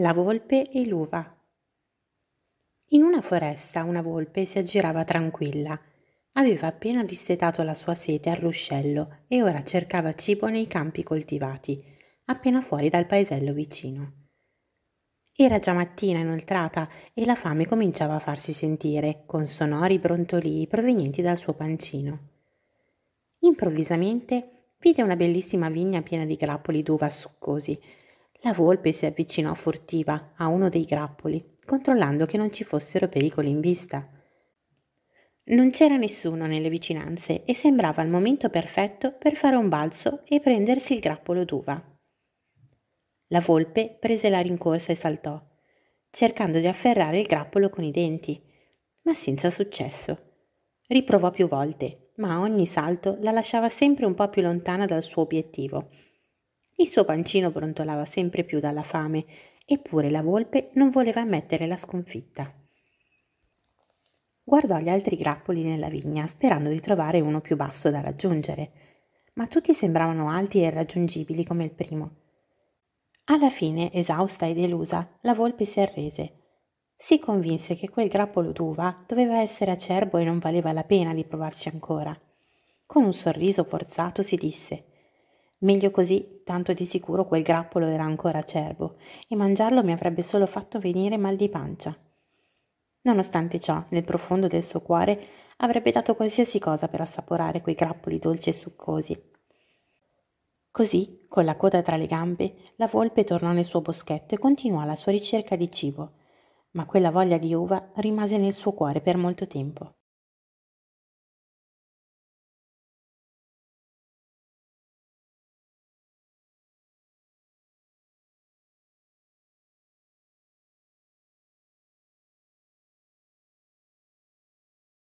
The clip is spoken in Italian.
La volpe e l'uva. In una foresta una volpe si aggirava tranquilla. Aveva appena dissetato la sua sete al ruscello e ora cercava cibo nei campi coltivati, appena fuori dal paesello vicino. Era già mattina inoltrata e la fame cominciava a farsi sentire, con sonori brontolii provenienti dal suo pancino. Improvvisamente vide una bellissima vigna piena di grappoli d'uva succosi la volpe si avvicinò furtiva a uno dei grappoli, controllando che non ci fossero pericoli in vista. Non c'era nessuno nelle vicinanze e sembrava il momento perfetto per fare un balzo e prendersi il grappolo d'uva. La volpe prese la rincorsa e saltò, cercando di afferrare il grappolo con i denti, ma senza successo. Riprovò più volte, ma a ogni salto la lasciava sempre un po' più lontana dal suo obiettivo il suo pancino brontolava sempre più dalla fame, eppure la volpe non voleva ammettere la sconfitta. Guardò gli altri grappoli nella vigna, sperando di trovare uno più basso da raggiungere, ma tutti sembravano alti e irraggiungibili come il primo. Alla fine, esausta e delusa, la volpe si arrese. Si convinse che quel grappolo d'uva doveva essere acerbo e non valeva la pena di provarci ancora. Con un sorriso forzato si disse Meglio così, tanto di sicuro quel grappolo era ancora acerbo e mangiarlo mi avrebbe solo fatto venire mal di pancia. Nonostante ciò, nel profondo del suo cuore avrebbe dato qualsiasi cosa per assaporare quei grappoli dolci e succosi. Così, con la coda tra le gambe, la volpe tornò nel suo boschetto e continuò la sua ricerca di cibo, ma quella voglia di uva rimase nel suo cuore per molto tempo.